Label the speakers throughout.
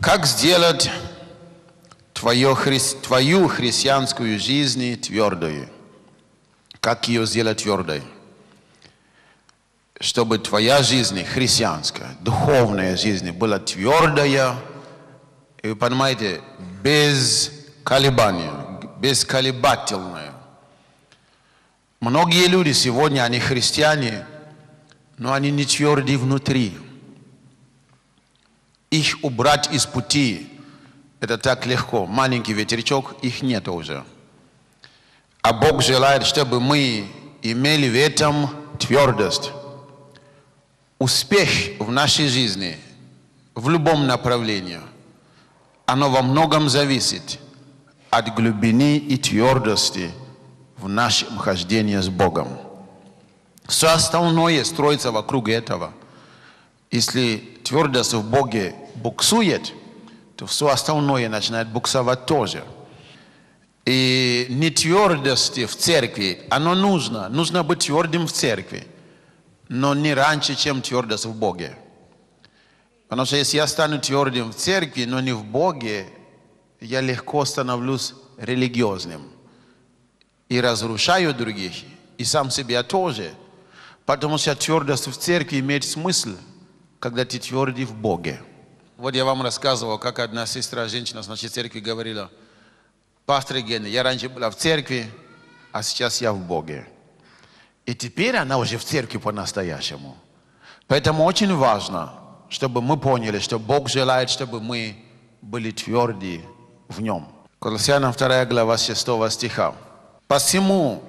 Speaker 1: Как сделать твою, хри... твою христианскую жизнь твердой? Как ее сделать твердой? Чтобы твоя жизнь христианская, духовная жизнь была твердая, и вы понимаете, без колебания, без бесколебательная. Многие люди сегодня, они христиане, но они не тверды внутри. Их убрать из пути, это так легко. Маленький ветерчок, их нет уже. А Бог желает, чтобы мы имели в этом твердость. Успех в нашей жизни, в любом направлении, оно во многом зависит от глубины и твердости в нашем хождении с Богом. Все остальное строится вокруг этого – если твердость в Боге буксует, то все остальное начинает буксовать тоже. И не твердости в церкви, оно нужно. Нужно быть твердым в церкви, но не раньше, чем твердость в Боге. Потому что если я стану твердым в церкви, но не в Боге, я легко становлюсь религиозным и разрушаю других, и сам себя тоже. Потому что твердость в церкви имеет смысл – когда ты твердый в Боге. Вот я вам рассказывал, как одна сестра, женщина с нашей церкви говорила, пастор Евгений, я раньше была в церкви, а сейчас я в Боге. И теперь она уже в церкви по-настоящему. Поэтому очень важно, чтобы мы поняли, что Бог желает, чтобы мы были тверды в Нем. Колоссянам 2 глава 6 стиха. «Посему,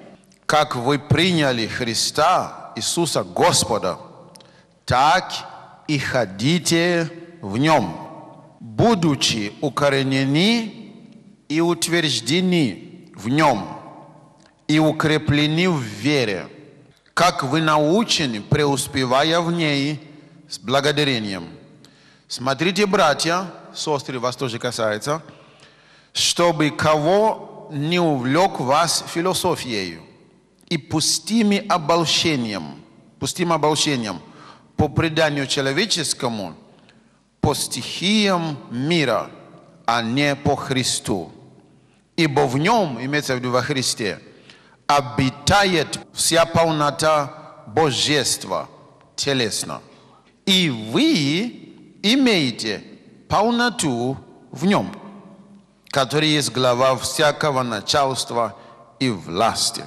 Speaker 1: как вы приняли Христа, Иисуса Господа, так и ходите в нем, будучи укоренены и утверждены в нем, и укреплены в вере, как вы научены, преуспевая в ней с благодарением. Смотрите, братья, сестры, вас тоже касается, чтобы кого не увлек вас философией и пустыми обольщением, пустим обольщением – по преданию человеческому, по стихиям мира, а не по Христу. Ибо в нем, имеется в виду во Христе, обитает вся полнота Божества телесно. И вы имеете полноту в нем, который есть глава всякого начальства и власти.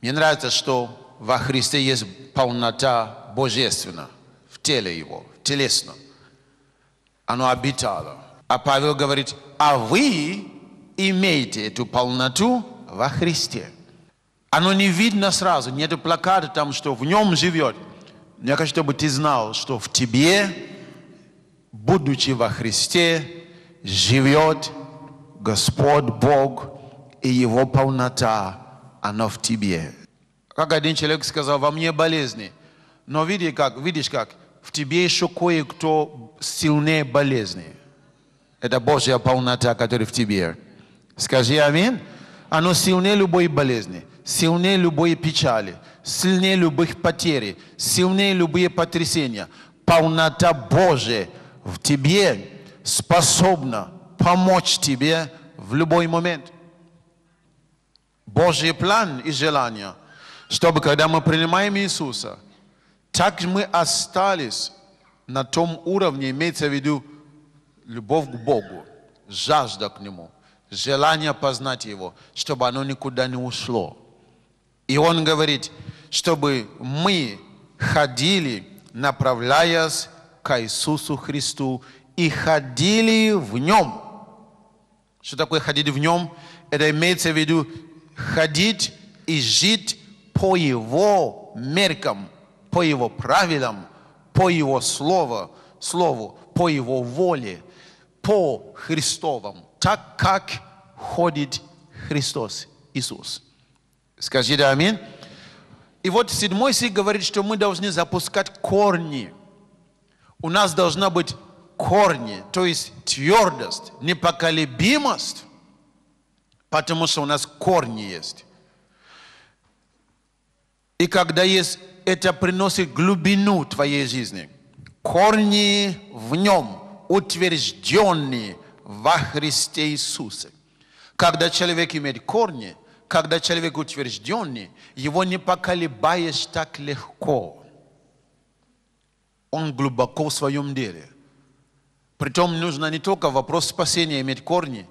Speaker 1: Мне нравится, что во Христе есть полнота божественно, в теле его, телесно. Оно обитало. А Павел говорит, а вы имеете эту полноту во Христе. Оно не видно сразу, нету плаката там, что в нем живет. Я хочу, чтобы ты знал, что в тебе, будучи во Христе, живет Господь Бог и Его полнота, она в тебе. Как один человек сказал, во мне болезни – но видишь как, видишь как, в тебе еще кое-кто сильнее болезни. Это Божья полнота, которая в тебе. Скажи Амин. Оно сильнее любой болезни, сильнее любой печали, сильнее любых потерь, сильнее любые потрясения. Полнота Божия в тебе способна помочь тебе в любой момент. Божий план и желание, чтобы когда мы принимаем Иисуса – также мы остались на том уровне, имеется в виду любовь к Богу, жажда к Нему, желание познать Его, чтобы оно никуда не ушло. И Он говорит, чтобы мы ходили, направляясь к Иисусу Христу и ходили в Нем. Что такое ходить в Нем? Это имеется в виду ходить и жить по Его меркам, по Его правилам, по Его слову, слову по Его воле, по Христовому, так как ходит Христос Иисус. Скажите аминь. И вот седьмой стих говорит, что мы должны запускать корни. У нас должна быть корни, то есть твердость, непоколебимость, потому что у нас корни есть. И когда есть это приносит глубину твоей жизни. Корни в нем утвержденные во Христе Иисусе. Когда человек имеет корни, когда человек утвержденный, его не поколебаешь так легко. Он глубоко в своем деле. Притом нужно не только вопрос спасения иметь корни,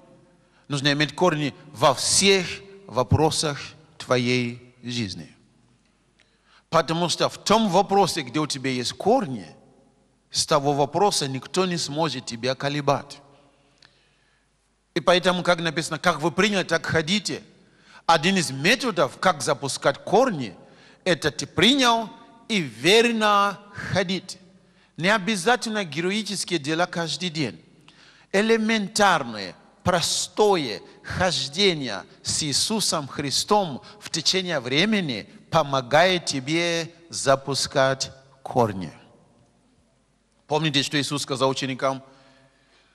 Speaker 1: нужно иметь корни во всех вопросах твоей жизни. Потому что в том вопросе, где у тебя есть корни, с того вопроса никто не сможет тебя колебать. И поэтому, как написано, как вы приняли, так ходите. Один из методов, как запускать корни, это ты принял и верно ходить. Не обязательно героические дела каждый день. Элементарное, простое хождение с Иисусом Христом в течение времени – помогает тебе запускать корни. Помните, что Иисус сказал ученикам?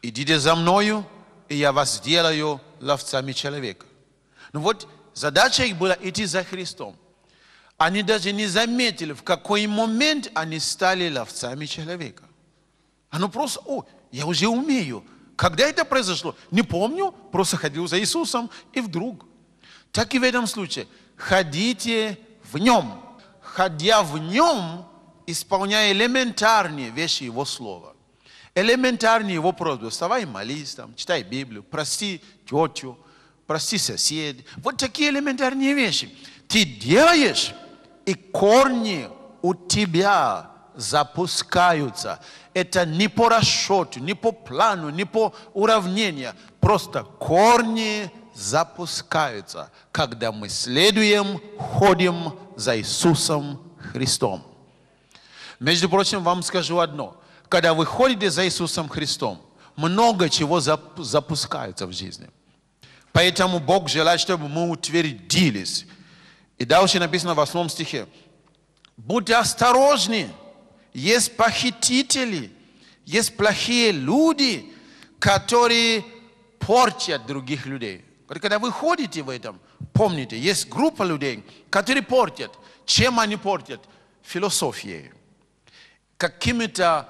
Speaker 1: Идите за мною, и я вас сделаю ловцами человека. Ну вот задача их была идти за Христом. Они даже не заметили, в какой момент они стали ловцами человека. Оно просто, о, я уже умею. Когда это произошло? Не помню, просто ходил за Иисусом, и вдруг. Так и в этом случае. Ходите в нем, ходя в нем, исполняя элементарные вещи его слова. Элементарные его просьбы. Вставай, молись, там, читай Библию, прости тетю, прости соседей. Вот такие элементарные вещи. Ты делаешь, и корни у тебя запускаются. Это не по расчету, не по плану, не по уравнению. Просто корни запускается, когда мы следуем, ходим за Иисусом Христом. Между прочим, вам скажу одно. Когда вы ходите за Иисусом Христом, много чего запускается в жизни. Поэтому Бог желает, чтобы мы утвердились. И дальше написано в основном стихе. Будьте осторожны. Есть похитители, есть плохие люди, которые портят других людей. Когда вы ходите в этом, помните, есть группа людей, которые портят. Чем они портят? Философией. Какими-то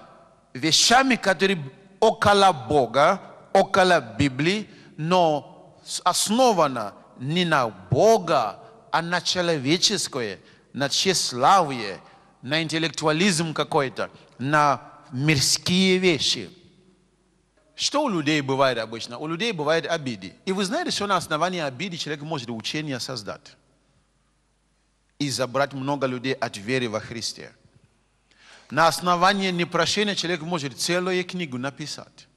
Speaker 1: вещами, которые около Бога, около Библии, но основана не на Бога, а на человеческое, на тщеславие, на интеллектуализм какой-то, на мирские вещи – что у людей бывает обычно? У людей бывают обиды. И вы знаете, что на основании обиды человек может учение создать и забрать много людей от веры во Христе. На основании непрощения человек может целую книгу написать.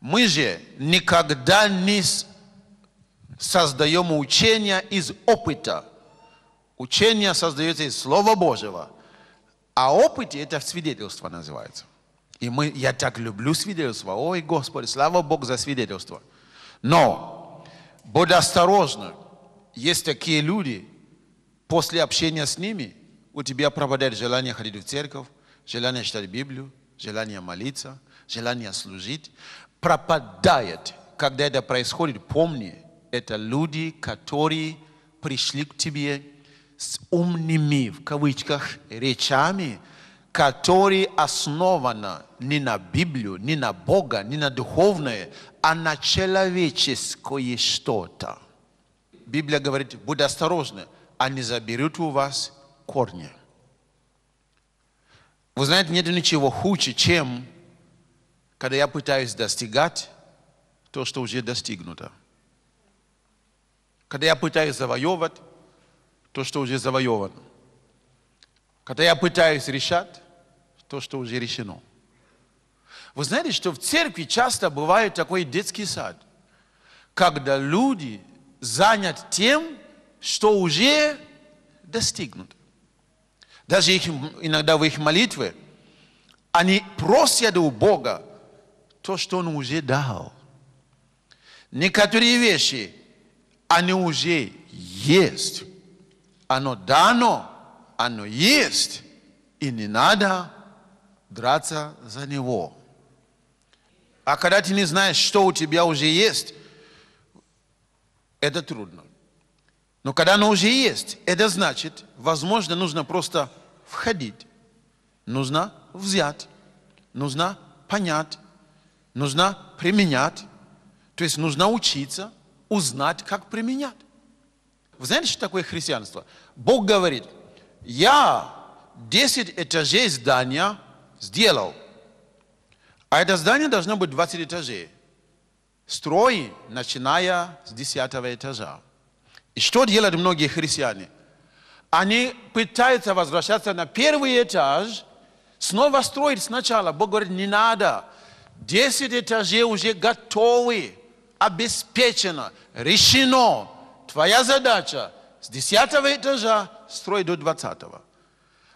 Speaker 1: Мы же никогда не создаем учения из опыта. Учение создается из Слова Божьего. А опыте это свидетельство называется. И мы, я так люблю свидетельство. Ой, Господи, слава Богу за свидетельство. Но будь осторожна. Есть такие люди, после общения с ними у тебя пропадает желание ходить в церковь, желание читать Библию, желание молиться, желание служить. Пропадает. Когда это происходит, помни, это люди, которые пришли к тебе с умными, в кавычках, речами – которое основано не на Библию, не на Бога, не на духовное, а на человеческое что-то. Библия говорит, будь осторожны, они заберут у вас корни. Вы знаете, нет ничего хуже, чем когда я пытаюсь достигать то, что уже достигнуто. Когда я пытаюсь завоевать то, что уже завоевано. Когда я пытаюсь решать то, что уже решено. Вы знаете, что в церкви часто бывает такой детский сад, когда люди заняты тем, что уже достигнут. Даже их, иногда в их молитве они просят у Бога то, что Он уже дал. Некоторые вещи, они уже есть. Оно дано, оно есть, и не надо драться за него. А когда ты не знаешь, что у тебя уже есть, это трудно. Но когда оно уже есть, это значит, возможно, нужно просто входить. Нужно взять, нужно понять, нужно применять. То есть нужно учиться, узнать, как применять. Вы знаете, что такое христианство? Бог говорит, я 10 этажей здания – сделал. А это здание должно быть 20 этажей. Строй, начиная с 10 этажа. И что делают многие христиане? Они пытаются возвращаться на первый этаж, снова строить сначала. Бог говорит, не надо. 10 этажей уже готовы, обеспечено, решено. Твоя задача с 10 этажа строить до 20. -го.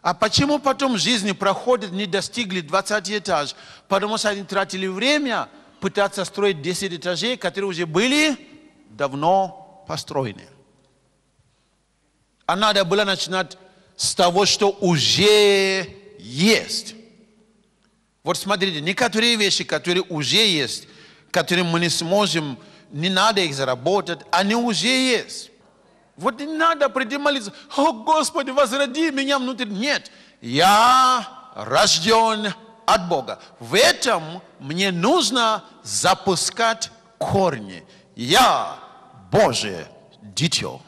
Speaker 1: А почему потом жизнь проходит, не достигли 20 этаж? Потому что они тратили время пытаться строить 10 этажей, которые уже были давно построены. А надо было начинать с того, что уже есть. Вот смотрите, некоторые вещи, которые уже есть, которые мы не сможем, не надо их заработать, они уже есть. Вот не надо приди О, Господи, возроди меня внутрь. Нет, я рожден от Бога. В этом мне нужно запускать корни. Я Божие дитё.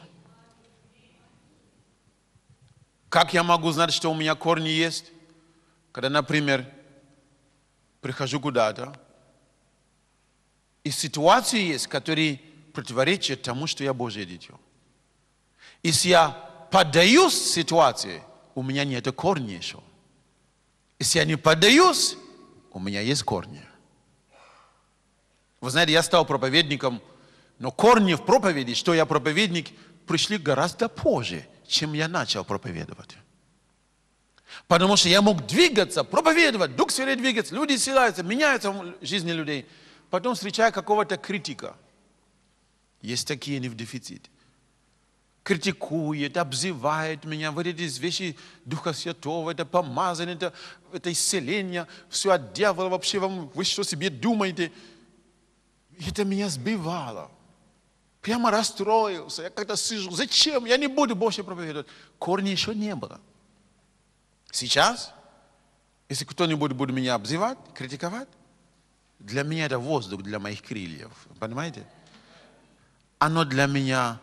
Speaker 1: Как я могу знать, что у меня корни есть? Когда, например, прихожу куда-то, и ситуации есть, которые противоречат тому, что я Божье дитё. Если я поддаюсь ситуации, у меня нет корня еще. Если я не поддаюсь, у меня есть корни. Вы знаете, я стал проповедником, но корни в проповеди, что я проповедник, пришли гораздо позже, чем я начал проповедовать. Потому что я мог двигаться, проповедовать, Дух Святой двигается, люди исцеляются, меняются в жизни людей. Потом встречаю какого-то критика. Есть такие, не в дефиците критикует, обзывает меня, вот эти вещи Духа Святого, это помазание, это, это исцеление, все от дьявола вообще вам, вы что себе думаете? Это меня сбивало. Прямо расстроился, я как-то сижу, зачем, я не буду больше проповедовать. Корни еще не было. Сейчас, если кто-нибудь будет меня обзывать, критиковать, для меня это воздух для моих крыльев, понимаете? Оно для меня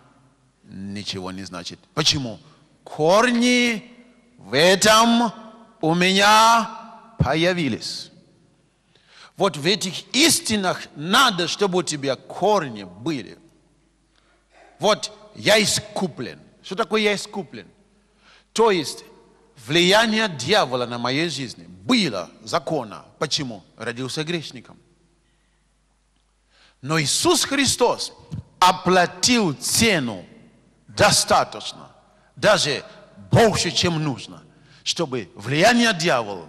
Speaker 1: ничего не значит. Почему? Корни в этом у меня появились. Вот в этих истинах надо, чтобы у тебя корни были. Вот я искуплен. Что такое я искуплен? То есть влияние дьявола на моей жизни было закона. Почему? Родился грешником. Но Иисус Христос оплатил цену достаточно, даже больше, чем нужно, чтобы влияние дьявола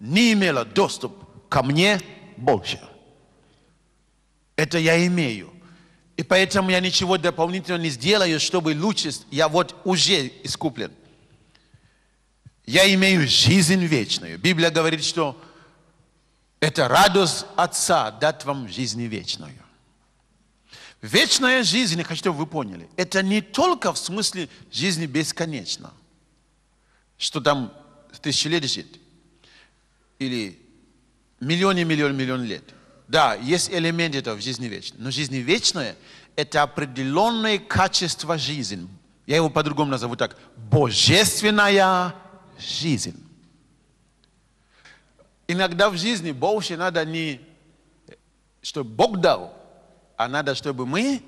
Speaker 1: не имело доступ ко мне больше. Это я имею. И поэтому я ничего дополнительного не сделаю, чтобы лучше я вот уже искуплен. Я имею жизнь вечную. Библия говорит, что это радость Отца дать вам жизнь вечную. Вечная жизнь, я хочу, чтобы вы поняли, это не только в смысле жизни бесконечно, что там тысячи лет жить, или миллионы, миллион, миллион лет. Да, есть элемент этого в жизни вечной. Но жизнь вечная – это определенное качество жизни. Я его по-другому назову так. Божественная жизнь. Иногда в жизни больше надо не, чтобы Бог дал – а надо, чтобы мы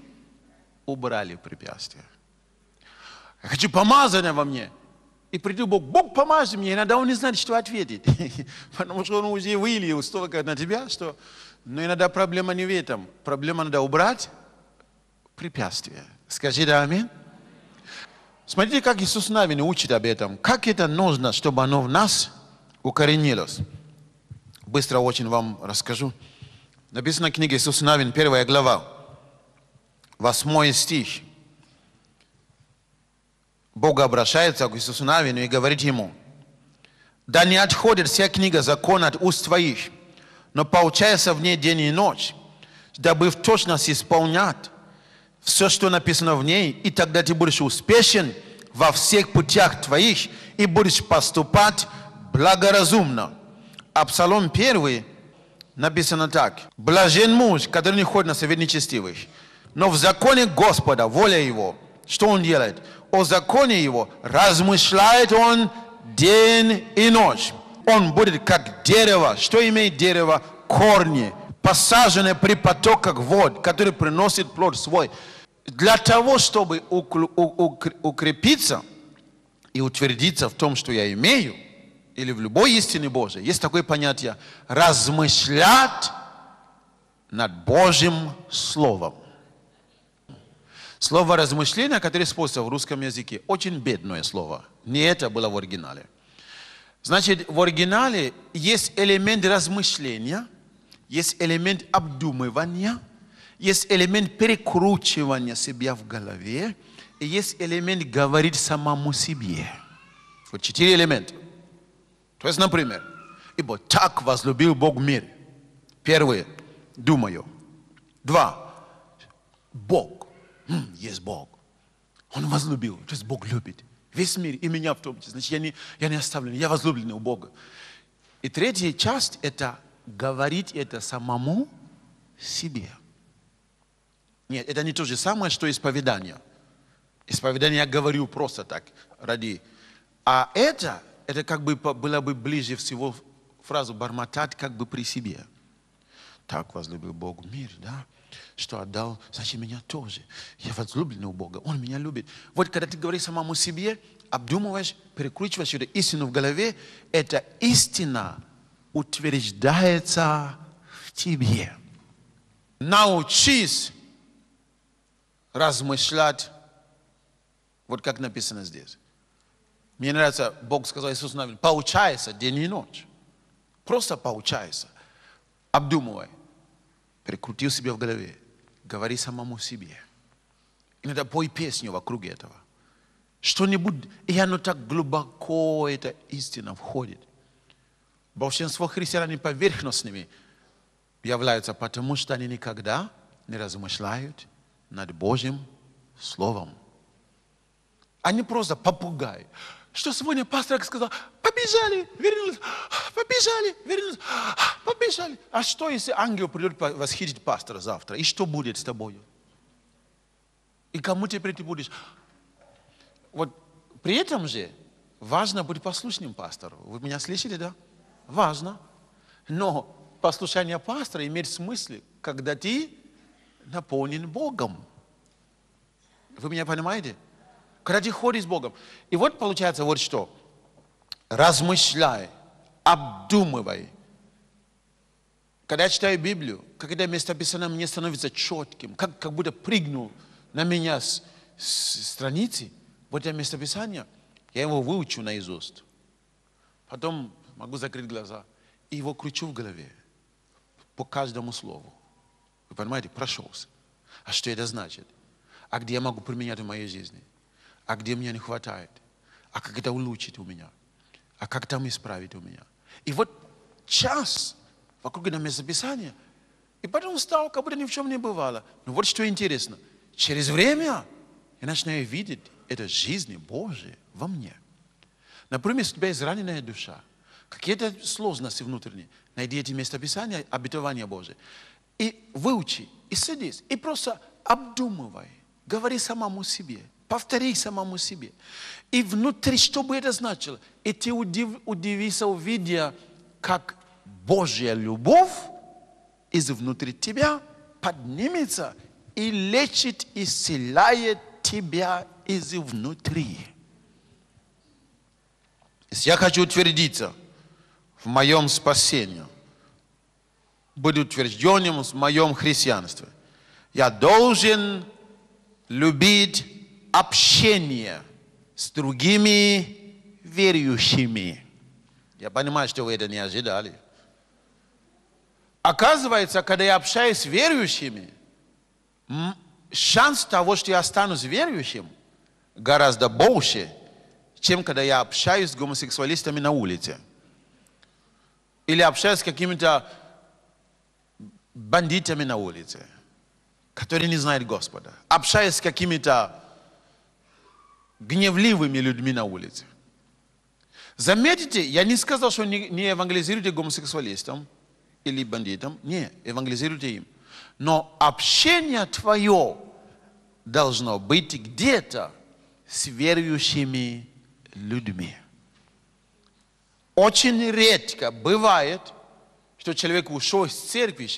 Speaker 1: убрали препятствия. Я хочу помазания во мне. И приду Бог, Бог помазал мне. Иногда он не знает, что ответить. Потому что он уже вылил столько на тебя, что... Но иногда проблема не в этом. Проблема надо убрать препятствия. Скажи да, аминь. Смотрите, как Иисус Навин учит об этом. Как это нужно, чтобы оно в нас укоренилось. Быстро очень вам расскажу. Написано в книге Иисус Навин, 1 глава, восьмой стих. Бог обращается к Иисусу Навину и говорит ему, «Да не отходит вся книга закона от уст твоих, но получается в ней день и ночь, дабы в точность исполнять все, что написано в ней, и тогда ты будешь успешен во всех путях твоих и будешь поступать благоразумно». Апсалом Псалом 1, написано так. Блажен муж, который не ходит на совет нечестивых, но в законе Господа, воля его, что он делает? О законе его размышляет он день и ночь. Он будет как дерево. Что имеет дерево? Корни, посаженные при потоках вод, которые приносят плод свой. Для того, чтобы укрепиться и утвердиться в том, что я имею – или в любой истине Божьей есть такое понятие размышлять над Божьим Словом. Слово размышление, которое используется в русском языке, очень бедное слово. Не это было в оригинале. Значит, в оригинале есть элемент размышления, есть элемент обдумывания, есть элемент перекручивания себя в голове, и есть элемент говорить самому себе. Вот четыре элемента. То есть, например, ибо так возлюбил Бог мир. Первое, думаю. Два, Бог. Есть Бог. Он возлюбил, то есть Бог любит. Весь мир, и меня в том числе. Значит, я не, я не оставлен, я возлюбленный у Бога. И третья часть – это говорить это самому себе. Нет, это не то же самое, что исповедание. Исповедание я говорю просто так, ради. А это это как бы было бы ближе всего фразу «бормотать» как бы при себе. Так возлюбил Бог мир, да? Что отдал, значит, меня тоже. Я возлюблен у Бога, Он меня любит. Вот когда ты говоришь самому себе, обдумываешь, перекручиваешь эту истину в голове, эта истина утверждается в тебе. Научись размышлять, вот как написано здесь. Мне нравится, Бог сказал Иисус Навин, поучайся день и ночь. Просто поучайся. Обдумывай. Перекрутил себе в голове. Говори самому себе. Иногда пой песню вокруг этого. Что-нибудь, и оно так глубоко, эта истина входит. Большинство христиан они поверхностными являются, потому что они никогда не размышляют над Божьим Словом. Они просто попугай что сегодня пастор сказал, побежали, вернулись, побежали, вернулись, побежали. А что, если ангел придет восхитить пастора завтра? И что будет с тобою? И кому теперь ты будешь? Вот при этом же важно быть послушным пастору. Вы меня слышали, да? Важно. Но послушание пастора имеет смысл, когда ты наполнен Богом. Вы меня понимаете? к радихоре с Богом. И вот получается вот что. Размышляй, обдумывай. Когда я читаю Библию, когда место Писания мне становится четким, как, как будто прыгнул на меня с, с страницы, вот это место Писания, я его выучу наизусть. Потом могу закрыть глаза и его кручу в голове по каждому слову. Вы понимаете, прошелся. А что это значит? А где я могу применять в моей жизни? а где мне не хватает, а как это улучшить у меня, а как там исправить у меня. И вот час вокруг на местописание, и потом стал, как будто ни в чем не бывало. Но вот что интересно, через время я начинаю видеть это жизнь Божия во мне. Например, если у тебя израненная душа, какие-то сложности внутренние, найди эти места писания обетования Божие, и выучи, и садись, и просто обдумывай, говори самому себе – Повтори самому себе. И внутри, что бы это значило? И ты удив, удивишься, увидя, как Божья любовь из внутри тебя поднимется и лечит, исцеляет тебя из внутри. Я хочу утвердиться в моем спасении. Быть утвержденным в моем христианстве. Я должен любить общение с другими верующими. Я понимаю, что вы это не ожидали. Оказывается, когда я общаюсь с верующими, шанс того, что я останусь верующим, гораздо больше, чем когда я общаюсь с гомосексуалистами на улице. Или общаюсь с какими-то бандитами на улице, которые не знают Господа. Общаюсь с какими-то гневливыми людьми на улице. Заметите, я не сказал, что не, не евангелизируйте гомосексуалистам или бандитам. Не, евангелизируйте им. Но общение твое должно быть где-то с верующими людьми. Очень редко бывает, что человек ушел из церкви,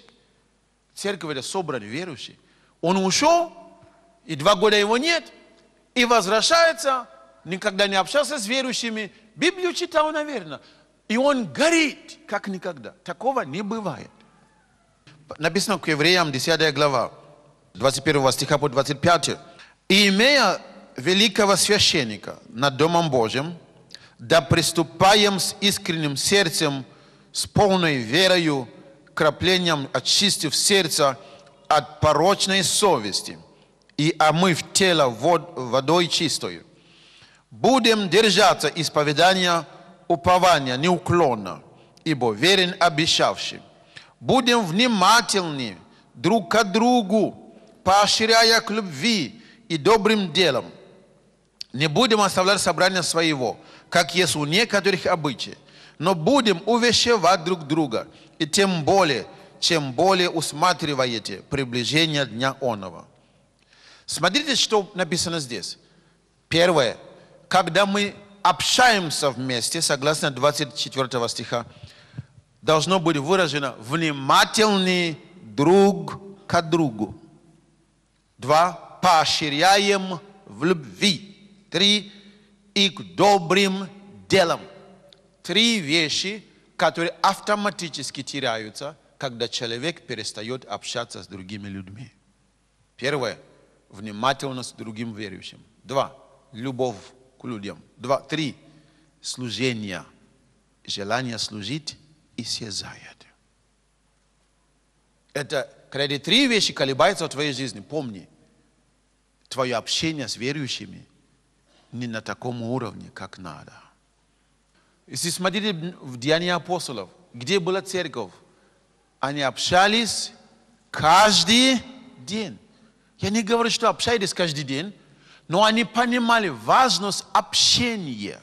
Speaker 1: церковь это собран верующий, он ушел, и два года его нет – и возвращается, никогда не общался с верующими, Библию читал, наверное. И он горит, как никогда. Такого не бывает. Написано к евреям 10 глава, 21 стиха по 25. «И имея великого священника над Домом Божьим, да приступаем с искренним сердцем, с полной верою, краплением очистив сердце от порочной совести» и омыв а тело вод, водой чистой. Будем держаться исповедания упования неуклонно, ибо верен обещавший. Будем внимательны друг к другу, поощряя к любви и добрым делам. Не будем оставлять собрания своего, как есть у некоторых обычаи, но будем увещевать друг друга, и тем более, чем более усматриваете приближение Дня Онова. Смотрите, что написано здесь. Первое. Когда мы общаемся вместе, согласно 24 стиха, должно быть выражено внимательный друг к другу. Два. Поощряем в любви. Три. И к добрым делам. Три вещи, которые автоматически теряются, когда человек перестает общаться с другими людьми. Первое – внимательность к другим верующим. Два. Любовь к людям. Два. Три. Служение. Желание служить и исчезает. Это, когда эти три вещи колебаются в твоей жизни, помни, твое общение с верующими не на таком уровне, как надо. Если смотрите в Деяния апостолов, где была церковь, они общались каждый день. Я не говорю, что общайтесь каждый день, но они понимали важность общения.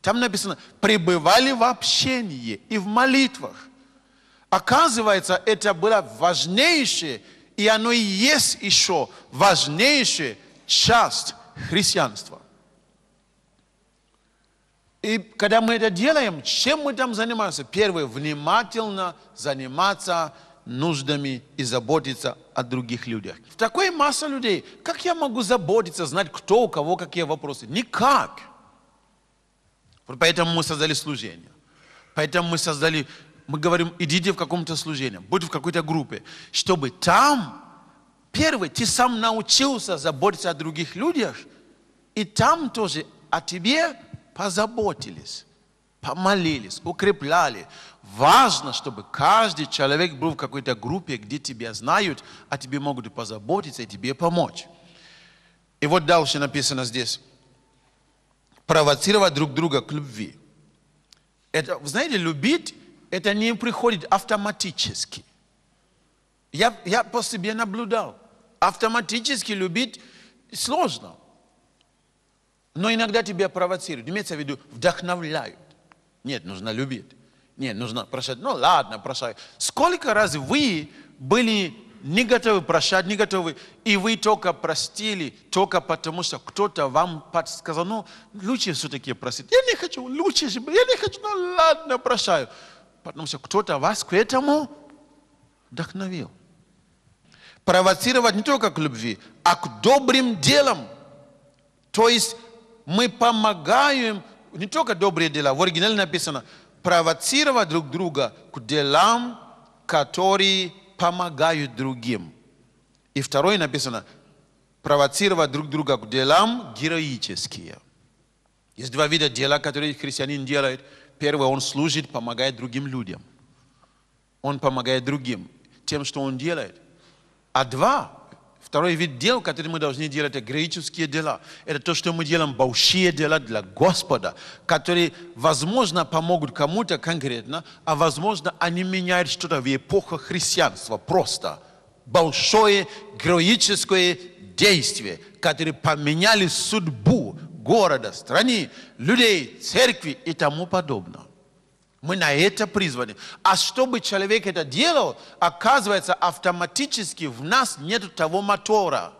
Speaker 1: Там написано, пребывали в общении и в молитвах. Оказывается, это было важнейшее, и оно и есть еще важнейшая часть христианства. И когда мы это делаем, чем мы там занимаемся? Первое, внимательно заниматься нуждами и заботиться о других людях. В такой массе людей, как я могу заботиться, знать, кто у кого какие вопросы? Никак. Вот Поэтому мы создали служение. Поэтому мы создали, мы говорим, идите в каком-то служении, будь в какой-то группе, чтобы там, первый, ты сам научился заботиться о других людях, и там тоже о тебе позаботились помолились, укрепляли. Важно, чтобы каждый человек был в какой-то группе, где тебя знают, а тебе могут позаботиться и тебе помочь. И вот дальше написано здесь. Провоцировать друг друга к любви. Это, знаете, любить, это не приходит автоматически. Я, я по себе наблюдал. Автоматически любить сложно. Но иногда тебя провоцируют. Имеется в виду, вдохновляют. Нет, нужно любить. Нет, нужно прощать. Ну ладно, прощай. Сколько раз вы были не готовы прощать, не готовы, и вы только простили, только потому что кто-то вам подсказал, ну, лучше все-таки простить. Я не хочу, лучше, я не хочу, ну ладно, прощаю. Потому что кто-то вас к этому вдохновил. Провоцировать не только к любви, а к добрым делам. То есть мы помогаем не только добрые дела, в оригинале написано провоцировать друг друга к делам, которые помогают другим. И второе написано провоцировать друг друга к делам героические. Есть два вида дела, которые христианин делает. Первое, он служит, помогает другим людям. Он помогает другим тем, что он делает. А два, Второй вид дел, который мы должны делать, это героические дела. Это то, что мы делаем, большие дела для Господа, которые, возможно, помогут кому-то конкретно, а, возможно, они меняют что-то в эпоху христианства. Просто большое греческое действие, которые поменяли судьбу города, страны, людей, церкви и тому подобное. Мы на это призваны. А чтобы человек это делал, оказывается, автоматически в нас нет того мотора.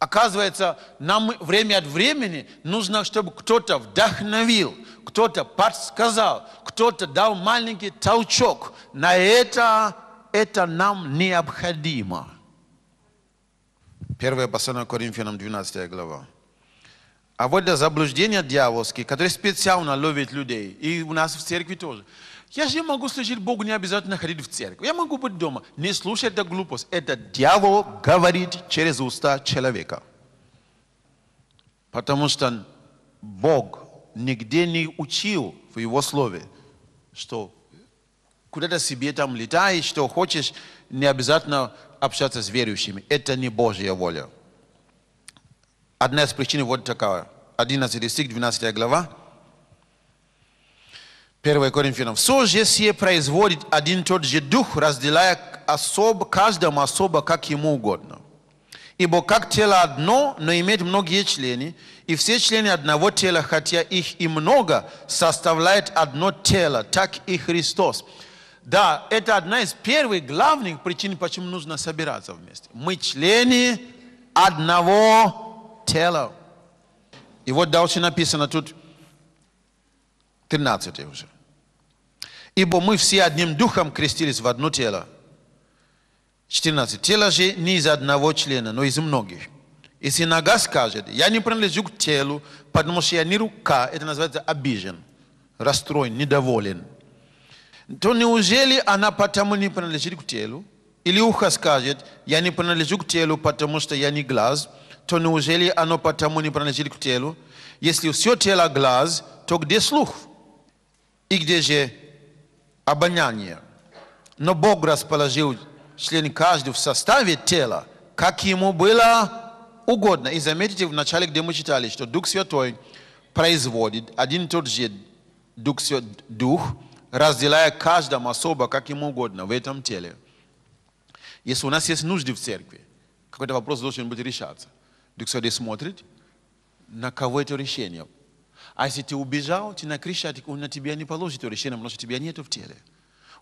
Speaker 1: Оказывается, нам время от времени нужно, чтобы кто-то вдохновил, кто-то подсказал, кто-то дал маленький толчок. На это, это нам необходимо. Первое послание Коринфянам, 12 глава. А вот для заблуждения дьявольские, которые специально ловят людей, и у нас в церкви тоже. Я же могу служить Богу, не обязательно ходить в церковь. Я могу быть дома. Не слушать это глупость. Это дьявол говорит через уста человека. Потому что Бог нигде не учил в его слове, что куда-то себе там летаешь, что хочешь, не обязательно общаться с верующими. Это не Божья воля. Одна из причин вот такая. 11 стих, 12 глава. 1 Коринфянам. Все же сие производит один тот же дух, разделяя особ, каждому особо, как ему угодно. Ибо как тело одно, но имеет многие члены, и все члены одного тела, хотя их и много, составляет одно тело, так и Христос. Да, это одна из первых главных причин, почему нужно собираться вместе. Мы члены одного тело. И вот дальше написано тут 13 уже. Ибо мы все одним духом крестились в одно тело. 14. Тело же не из одного члена, но из многих. Если нога скажет, я не принадлежу к телу, потому что я не рука, это называется обижен, расстроен, недоволен. То неужели она потому не принадлежит к телу? Или ухо скажет, я не принадлежу к телу, потому что я не глаз, то неужели оно потому не принадлежит к телу? Если все тело глаз, то где слух? И где же обоняние? Но Бог расположил член каждый в составе тела, как ему было угодно. И заметите в начале, где мы читали, что Дух Святой производит один и тот же Дух, Дух разделяя каждому особо, как ему угодно, в этом теле. Если у нас есть нужды в церкви, какой-то вопрос должен быть решаться. Дух Святой смотрит на кого это решение. А если ты убежал, ты на крещатик, он на тебя не положит это решение, потому что тебя нету в теле.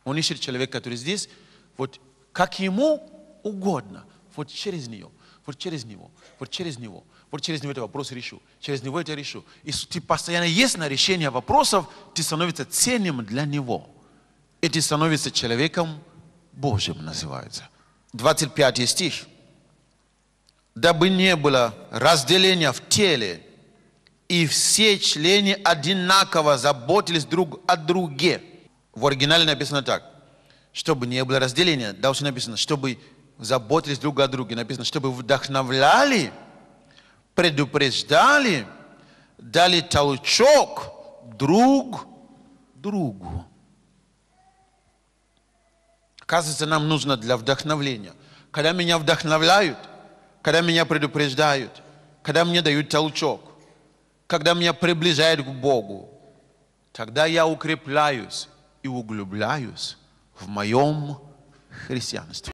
Speaker 1: Он ищет человека, который здесь, вот как ему угодно, вот через нее, вот через него, вот через него, вот через него этот вопрос решу, через него это решу. И ты постоянно есть на решение вопросов, ты становишься ценным для него. И ты становишься человеком Божьим, называется. 25 стих дабы не было разделения в теле, и все члены одинаково заботились друг о друге. В оригинале написано так, чтобы не было разделения, дальше написано, чтобы заботились друг о друге, написано, чтобы вдохновляли, предупреждали, дали толчок друг другу. Оказывается, нам нужно для вдохновления. Когда меня вдохновляют – когда меня предупреждают, когда мне дают толчок, когда меня приближают к Богу, тогда я укрепляюсь и углубляюсь в моем христианстве.